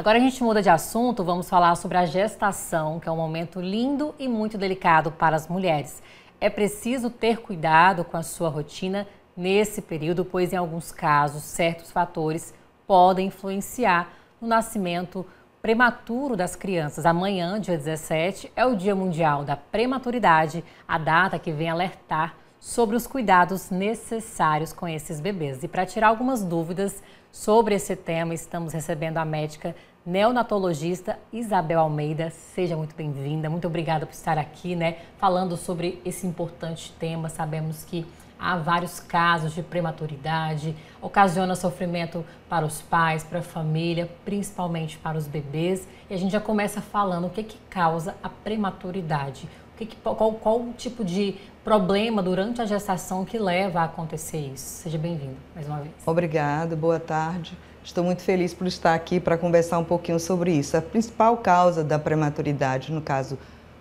Agora a gente muda de assunto, vamos falar sobre a gestação, que é um momento lindo e muito delicado para as mulheres. É preciso ter cuidado com a sua rotina nesse período, pois em alguns casos certos fatores podem influenciar no nascimento prematuro das crianças. Amanhã, dia 17, é o Dia Mundial da Prematuridade, a data que vem alertar sobre os cuidados necessários com esses bebês. E para tirar algumas dúvidas sobre esse tema, estamos recebendo a médica neonatologista Isabel Almeida. Seja muito bem-vinda, muito obrigada por estar aqui, né? Falando sobre esse importante tema. Sabemos que há vários casos de prematuridade, ocasiona sofrimento para os pais, para a família, principalmente para os bebês. E a gente já começa falando o que, que causa a prematuridade. Que, qual, qual o tipo de problema durante a gestação que leva a acontecer isso? Seja bem-vindo mais uma vez. Obrigada, boa tarde. Estou muito feliz por estar aqui para conversar um pouquinho sobre isso. A principal causa da prematuridade, no caso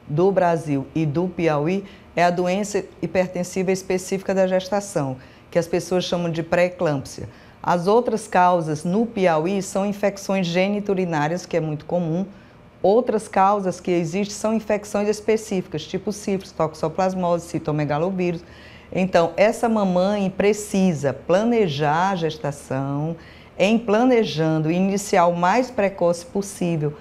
do Brasil e do Piauí, é a doença hipertensiva específica da gestação, que as pessoas chamam de pré-eclâmpsia. As outras causas no Piauí são infecções geniturinárias, que é muito comum, Outras causas que existem são infecções específicas, tipo sífilis, toxoplasmose, citomegalovírus. Então, essa mamãe precisa planejar a gestação, em planejando iniciar o mais precoce possível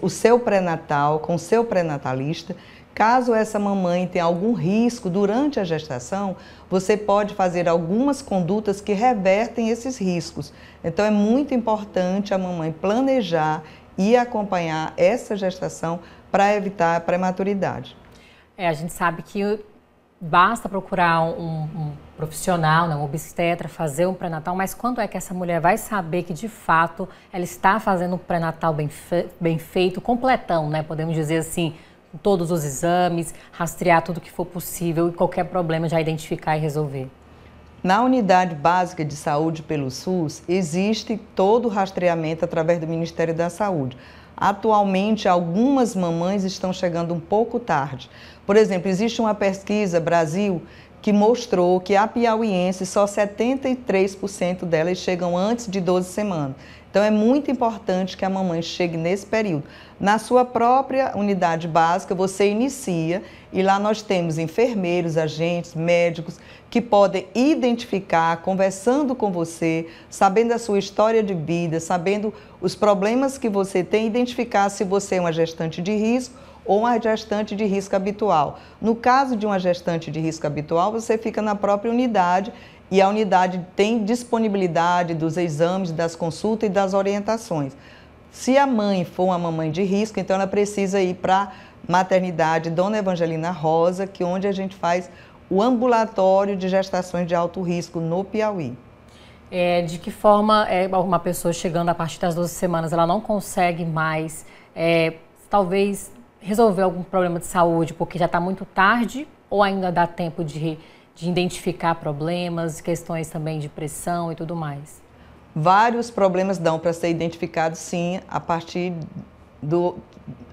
o seu pré-natal com o seu pré-natalista. Caso essa mamãe tenha algum risco durante a gestação, você pode fazer algumas condutas que revertem esses riscos. Então é muito importante a mamãe planejar e acompanhar essa gestação para evitar a prematuridade. É, a gente sabe que basta procurar um, um profissional, né, um obstetra, fazer um pré-natal, mas quando é que essa mulher vai saber que de fato ela está fazendo um pré-natal bem, fe bem feito, completão, né? Podemos dizer assim, todos os exames, rastrear tudo que for possível e qualquer problema já identificar e resolver. Na unidade básica de saúde pelo SUS, existe todo o rastreamento através do Ministério da Saúde. Atualmente, algumas mamães estão chegando um pouco tarde. Por exemplo, existe uma pesquisa Brasil que mostrou que a piauiense só 73% delas chegam antes de 12 semanas. Então é muito importante que a mamãe chegue nesse período. Na sua própria unidade básica, você inicia e lá nós temos enfermeiros, agentes, médicos que podem identificar, conversando com você, sabendo a sua história de vida, sabendo os problemas que você tem, identificar se você é uma gestante de risco ou uma gestante de risco habitual. No caso de uma gestante de risco habitual, você fica na própria unidade e a unidade tem disponibilidade dos exames, das consultas e das orientações. Se a mãe for uma mamãe de risco, então ela precisa ir para maternidade Dona Evangelina Rosa, que é onde a gente faz o ambulatório de gestações de alto risco no Piauí. É, de que forma é, uma pessoa chegando a partir das 12 semanas, ela não consegue mais, é, talvez, resolver algum problema de saúde porque já está muito tarde ou ainda dá tempo de de identificar problemas, questões também de pressão e tudo mais? Vários problemas dão para ser identificados, sim, a partir do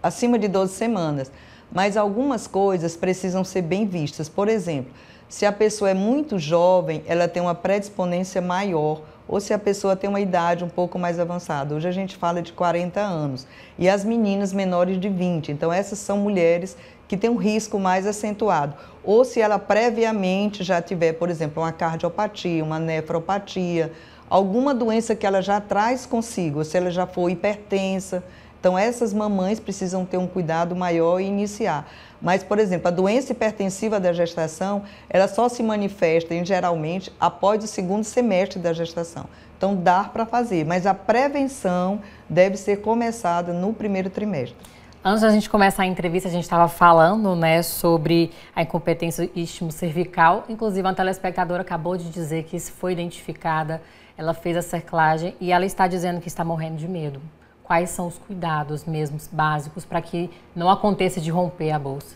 acima de 12 semanas. Mas algumas coisas precisam ser bem vistas. Por exemplo, se a pessoa é muito jovem, ela tem uma predisponência maior ou se a pessoa tem uma idade um pouco mais avançada. Hoje a gente fala de 40 anos. E as meninas menores de 20. Então, essas são mulheres que têm um risco mais acentuado. Ou se ela previamente já tiver, por exemplo, uma cardiopatia, uma nefropatia, alguma doença que ela já traz consigo, ou se ela já for hipertensa. Então, essas mamães precisam ter um cuidado maior e iniciar. Mas, por exemplo, a doença hipertensiva da gestação, ela só se manifesta, em geralmente, após o segundo semestre da gestação. Então, dá para fazer, mas a prevenção deve ser começada no primeiro trimestre. Antes da gente começar a entrevista, a gente estava falando né, sobre a incompetência istmo-cervical. Inclusive, uma telespectadora acabou de dizer que isso foi identificada, ela fez a cerclagem e ela está dizendo que está morrendo de medo quais são os cuidados mesmo básicos para que não aconteça de romper a bolsa?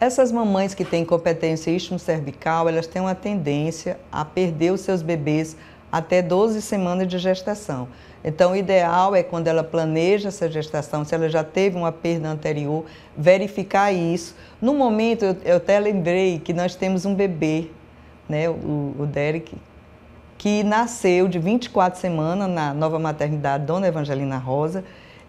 Essas mamães que têm competência istmo-cervical, elas têm uma tendência a perder os seus bebês até 12 semanas de gestação. Então, o ideal é quando ela planeja essa gestação, se ela já teve uma perda anterior, verificar isso. No momento, eu, até lembrei que nós temos um bebê, né, o Derek, que nasceu de 24 semanas na nova maternidade Dona Evangelina Rosa.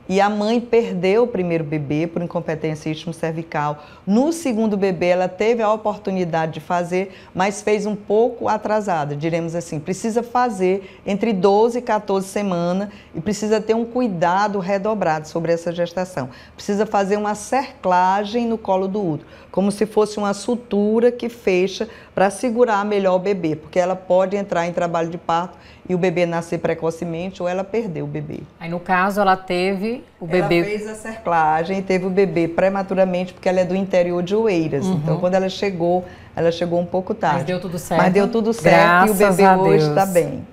E a mãe perdeu o primeiro bebê por incompetência istmo-cervical. No segundo bebê, ela teve a oportunidade de fazer, mas fez um pouco atrasada, diremos assim. Precisa fazer entre 12 e 14 semanas e precisa ter um cuidado redobrado sobre essa gestação. Precisa fazer uma cerclagem no colo do útero, como se fosse uma sutura que fecha para segurar melhor o bebê, porque ela pode entrar em trabalho de parto e o bebê nascer precocemente ou ela perder o bebê. Aí no caso ela teve o bebê. Ela fez a cerclagem, teve o bebê prematuramente porque ela é do interior de Oeiras. Uhum. Então quando ela chegou, ela chegou um pouco tarde. Mas deu tudo certo. Mas deu tudo certo Graças e o bebê hoje está bem.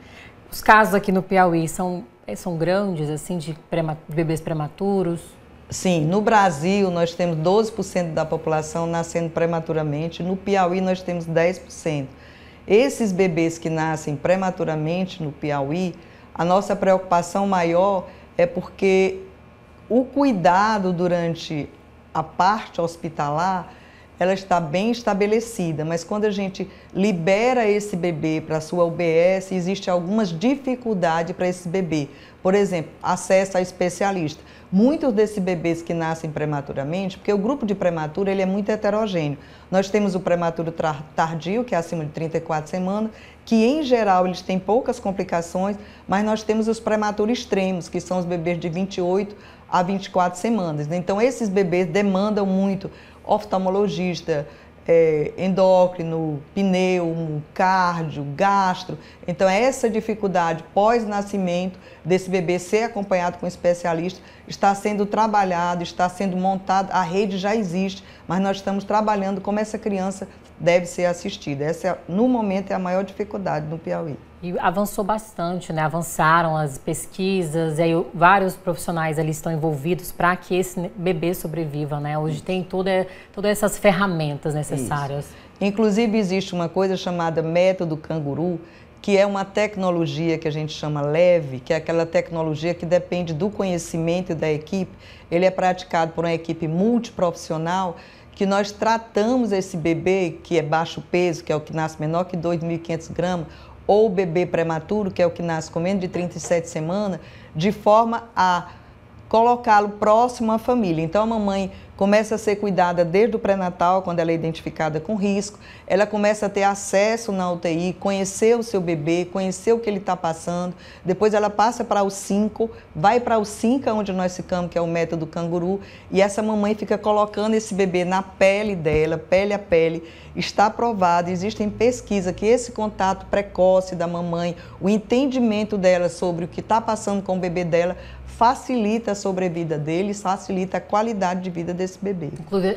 Os casos aqui no Piauí são são grandes assim de, prema... de bebês prematuros. Sim, no Brasil nós temos 12% da população nascendo prematuramente, no Piauí nós temos 10%. Esses bebês que nascem prematuramente no Piauí, a nossa preocupação maior é porque o cuidado durante a parte hospitalar ela está bem estabelecida, mas quando a gente libera esse bebê para a sua UBS, existe algumas dificuldades para esse bebê. Por exemplo, acesso a especialista muitos desses bebês que nascem prematuramente, porque o grupo de prematuro ele é muito heterogêneo. Nós temos o prematuro tardio, que é acima de 34 semanas, que em geral eles têm poucas complicações, mas nós temos os prematuros extremos, que são os bebês de 28 a 24 semanas. Então esses bebês demandam muito oftalmologista, é, endócrino, pneumo, cardio, gastro. Então, é essa dificuldade pós-nascimento desse bebê ser acompanhado com especialista está sendo trabalhado, está sendo montado, a rede já existe, mas nós estamos trabalhando como essa criança deve ser assistida. Essa, no momento, é a maior dificuldade no Piauí. E avançou bastante, né? Avançaram as pesquisas, e aí vários profissionais ali estão envolvidos para que esse bebê sobreviva, né? Hoje Isso. tem toda, todas essas ferramentas necessárias. Isso. Inclusive, existe uma coisa chamada método canguru, que é uma tecnologia que a gente chama leve, que é aquela tecnologia que depende do conhecimento da equipe. Ele é praticado por uma equipe multiprofissional que nós tratamos esse bebê que é baixo peso, que é o que nasce menor que 2.500 gramas, ou o bebê prematuro, que é o que nasce com menos de 37 semanas, de forma a colocá-lo próximo à família. Então a mamãe começa a ser cuidada desde o pré-natal, quando ela é identificada com risco, ela começa a ter acesso na UTI, conhecer o seu bebê, conhecer o que ele está passando, depois ela passa para o 5, vai para o 5, onde nós ficamos, que é o método canguru, e essa mamãe fica colocando esse bebê na pele dela, pele a pele, está provado, existem pesquisas que esse contato precoce da mamãe, o entendimento dela sobre o que está passando com o bebê dela, facilita a sobrevida deles, facilita a qualidade de vida desse bebê.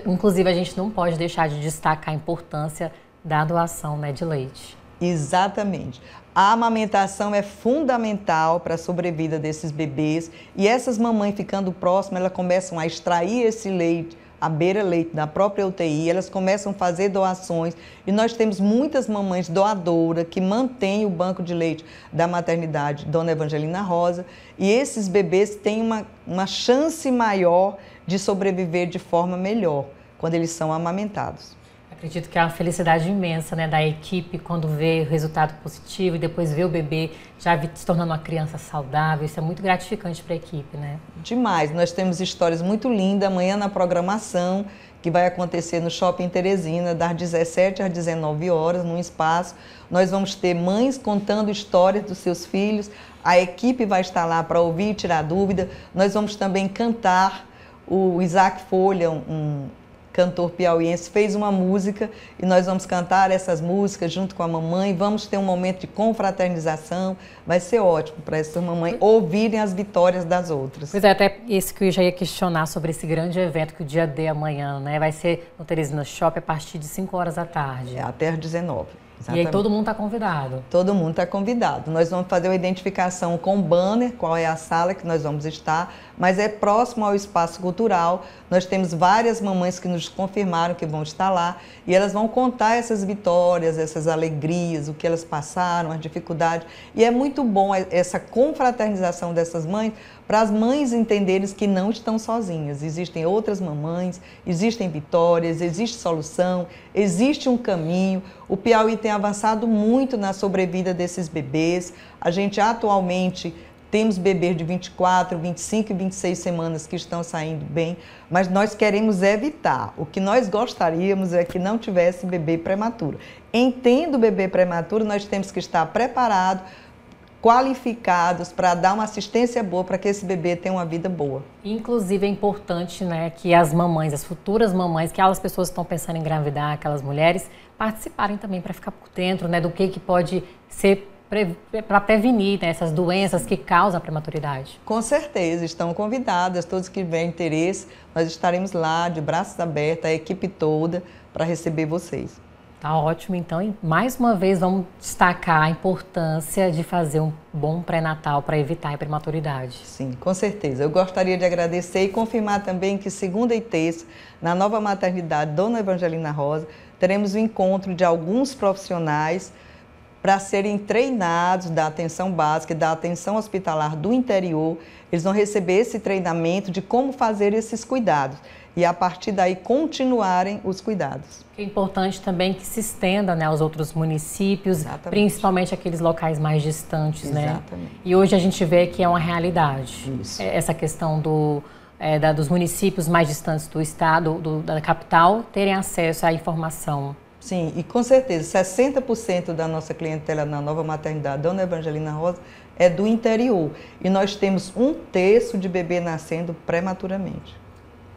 Inclusive, a gente não pode deixar de destacar a importância da doação né, de leite. Exatamente. A amamentação é fundamental para a sobrevida desses bebês e essas mamães ficando próximas, elas começam a extrair esse leite à beira-leito da própria UTI, elas começam a fazer doações e nós temos muitas mamães doadoras que mantêm o banco de leite da maternidade Dona Evangelina Rosa e esses bebês têm uma, uma chance maior de sobreviver de forma melhor quando eles são amamentados. Acredito que é uma felicidade imensa né, da equipe quando vê o resultado positivo e depois vê o bebê já se tornando uma criança saudável. Isso é muito gratificante para a equipe, né? Demais. Nós temos histórias muito lindas amanhã na programação que vai acontecer no Shopping Teresina, das 17 às 19 horas, num espaço. Nós vamos ter mães contando histórias dos seus filhos. A equipe vai estar lá para ouvir e tirar dúvida. Nós vamos também cantar o Isaac Folha, um, cantor piauiense, fez uma música e nós vamos cantar essas músicas junto com a mamãe. Vamos ter um momento de confraternização. Vai ser ótimo para essas mamães ouvirem as vitórias das outras. Pois é, até isso que eu já ia questionar sobre esse grande evento que o dia D é amanhã, né? Vai ser no Teresina Shopping a partir de 5 horas da tarde. É, até às 19 Exatamente. E aí todo mundo está convidado. Todo mundo está convidado. Nós vamos fazer uma identificação com banner, qual é a sala que nós vamos estar, mas é próximo ao espaço cultural. Nós temos várias mamães que nos confirmaram que vão estar lá e elas vão contar essas vitórias, essas alegrias, o que elas passaram, as dificuldades. E é muito bom essa confraternização dessas mães para as mães entenderem que não estão sozinhas. Existem outras mamães, existem vitórias, existe solução, existe um caminho. O Piauí tem avançado muito na sobrevida desses bebês. A gente atualmente temos bebês de 24, 25 e 26 semanas que estão saindo bem, mas nós queremos evitar. O que nós gostaríamos é que não tivesse bebê prematuro. Entendo o bebê prematuro, nós temos que estar preparados qualificados para dar uma assistência boa para que esse bebê tenha uma vida boa. Inclusive é importante, né, que as mamães, as futuras mamães, que aquelas pessoas que estão pensando em engravidar, aquelas mulheres, participarem também para ficar por dentro, né, do que que pode ser para prevenir né, essas doenças que causam a prematuridade? Com certeza, estão convidadas, todos que tiverem interesse, nós estaremos lá de braços abertos, a equipe toda, para receber vocês. Tá ótimo, então. E mais uma vez vamos destacar a importância de fazer um bom pré-natal para evitar a prematuridade. Sim, com certeza. Eu gostaria de agradecer e confirmar também que segunda e terça, na nova maternidade Dona Evangelina Rosa, teremos o um encontro de alguns profissionais para serem treinados da atenção básica e da atenção hospitalar do interior. Eles vão receber esse treinamento de como fazer esses cuidados e a partir daí continuarem os cuidados. É importante também que se estenda né, aos outros municípios, Exatamente. principalmente aqueles locais mais distantes, né? Exatamente. né? E hoje a gente vê que é uma realidade Isso. É, essa questão do é, da, dos municípios mais distantes do estado, do, da capital, terem acesso à informação. Sim, e com certeza, 60% da nossa clientela na nova maternidade, Dona Evangelina Rosa, é do interior. E nós temos um terço de bebê nascendo prematuramente.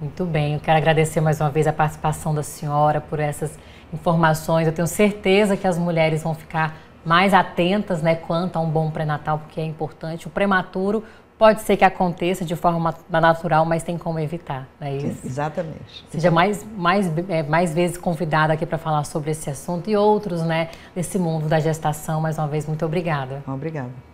Muito bem, eu quero agradecer mais uma vez a participação da senhora por essas informações. Eu tenho certeza que as mulheres vão ficar mais atentas né, quanto a um bom pré-natal, porque é importante. O prematuro pode ser que aconteça de forma natural, mas tem como evitar, não é isso? Sim, exatamente. Seja mais, mais, é, mais vezes convidada aqui para falar sobre esse assunto e outros, né, desse mundo da gestação. Mais uma vez, muito obrigada. Obrigada.